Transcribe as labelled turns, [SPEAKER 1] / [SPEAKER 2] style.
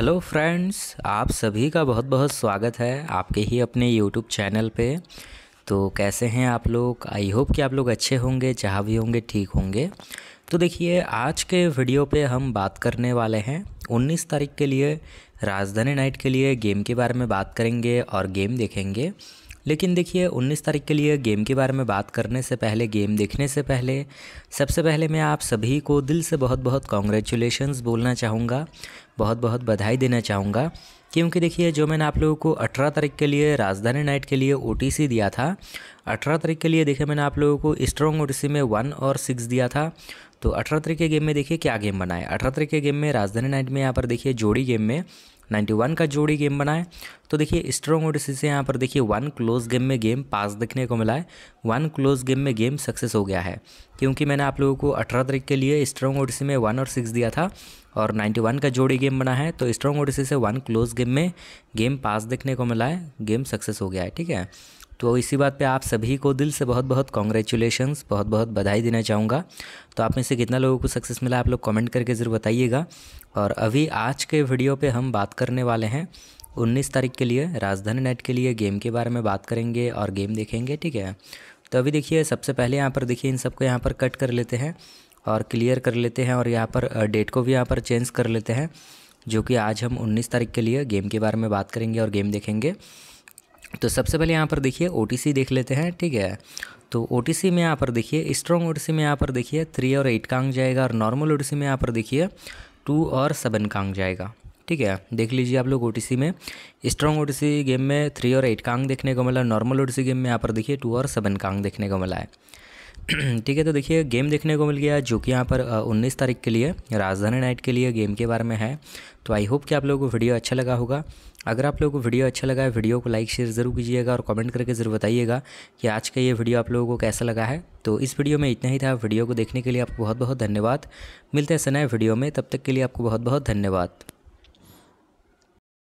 [SPEAKER 1] hello friends आप सभी का बहुत बहुत स्वागत है आपके ही अपने यूट्यूब चैनल पे तो कैसे हैं आप लोग आई होप कि आप लोग अच्छे होंगे जहाँ भी होंगे ठीक होंगे तो देखिए आज के वीडियो पे हम बात करने वाले हैं 19 तारीख के लिए राजधानी नाइट के लिए गेम के बारे में बात करेंगे और गेम देखेंगे लेकिन देखिए 19 तारीख के लिए गेम के बारे में बात करने से पहले गेम देखने से पहले सबसे पहले मैं आप सभी को दिल से बहुत बहुत कॉन्ग्रेचुलेशन बोलना चाहूँगा बहुत बहुत बधाई देना चाहूँगा क्योंकि देखिए जो मैंने आप लोगों को 18 तारीख के लिए राजधानी नाइट के लिए ओ दिया था 18 तारीख के लिए देखिए मैंने आप लोगों को स्ट्रॉन्ग ओ में वन और सिक्स दिया था तो अठारह तरीके के गेम में देखिए क्या गेम बनाए अठारह तारीख के गेम में राजधानी नाइट में यहाँ पर देखिए जोड़ी गेम में 91 का जोड़ी गेम बनाए तो देखिए स्ट्रॉन्ग ओडिसी से यहाँ पर देखिए वन क्लोज गेम में गेम पास देखने को मिला है वन क्लोज गेम में गेम सक्सेस हो गया है क्योंकि मैंने आप लोगों को 18 तारीख के लिए स्ट्रॉन्ग ओडिसी में वन और सिक्स दिया था और 91 का जोड़ी गेम बना है तो स्ट्रॉन्ग ओडिसी से वन क्लोज गेम में गेम पास देखने को मिला है गेम सक्सेस हो गया है ठीक है तो इसी बात पे आप सभी को दिल से बहुत बहुत कॉन्ग्रेचुलेशन बहुत बहुत बधाई देना चाहूँगा तो आप में से कितना लोगों को सक्सेस मिला आप लोग कमेंट करके ज़रूर बताइएगा और अभी आज के वीडियो पे हम बात करने वाले हैं 19 तारीख के लिए राजधानी नेट के लिए गेम के बारे में बात करेंगे और गेम देखेंगे ठीक है तो अभी देखिए सबसे पहले यहाँ पर देखिए इन सबको यहाँ पर कट कर लेते हैं और क्लियर कर लेते हैं और यहाँ पर डेट को भी यहाँ पर चेंज कर लेते हैं जो कि आज हम 19 तारीख के लिए गेम के बारे में बात करेंगे और गेम देखेंगे तो सबसे पहले यहाँ पर देखिए ओ देख लेते हैं ठीक है तो ओ में यहाँ पर देखिए स्ट्रॉन्ग ओ में यहाँ पर देखिए थ्री और एट का अंक जाएगा और नॉर्मल ओ में यहाँ पर देखिए टू और सेवन का अंक जाएगा ठीक है देख लीजिए आप लोग ओ में स्ट्रॉन्ग ओ गेम में थ्री और एट का अंक देखने को मिला नॉर्मल ओ गेम में यहाँ पर देखिए टू और सेवन का अंक देखने को मिला है ठीक है तो देखिए गेम देखने को मिल गया जो कि यहाँ पर उन्नीस तारीख के लिए राजधानी नाइट के लिए गेम के बारे में है तो आई होप कि आप लोगों को वीडियो अच्छा लगा होगा अगर आप लोगों को वीडियो अच्छा लगा है वीडियो को लाइक शेयर ज़रूर कीजिएगा और कमेंट करके ज़रूर बताइएगा कि आज का ये वीडियो आप लोगों को कैसा लगा है तो इस वीडियो में इतना ही था वीडियो को देखने के लिए आपको बहुत बहुत धन्यवाद मिलते हैं सनाए वीडियो में तब तक के लिए आपको बहुत बहुत धन्यवाद